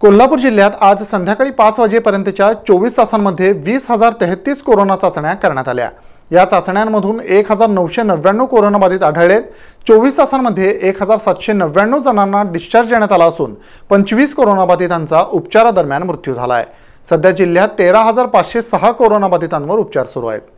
कोल्हापूर जिल्ह्यात आज संध्याकाळी पाच वाजेपर्यंतच्या चोवीस तासांमध्ये वीस हजार तेहतीस कोरोना चाचण्या करण्यात आल्या या चाचण्यांमधून एक हजार नऊशे नव्याण्णव कोरोनाबाधित आढळलेत चोवीस तासांमध्ये एक हजार सातशे नव्याण्णव जणांना डिस्चार्ज देण्यात आला असून पंचवीस कोरोनाबाधितांचा उपचारादरम्यान मृत्यू झाला आहे सध्या जिल्ह्यात तेरा हजार पाचशे सहा कोरोनाबाधितांवर उपचार सुरू आहेत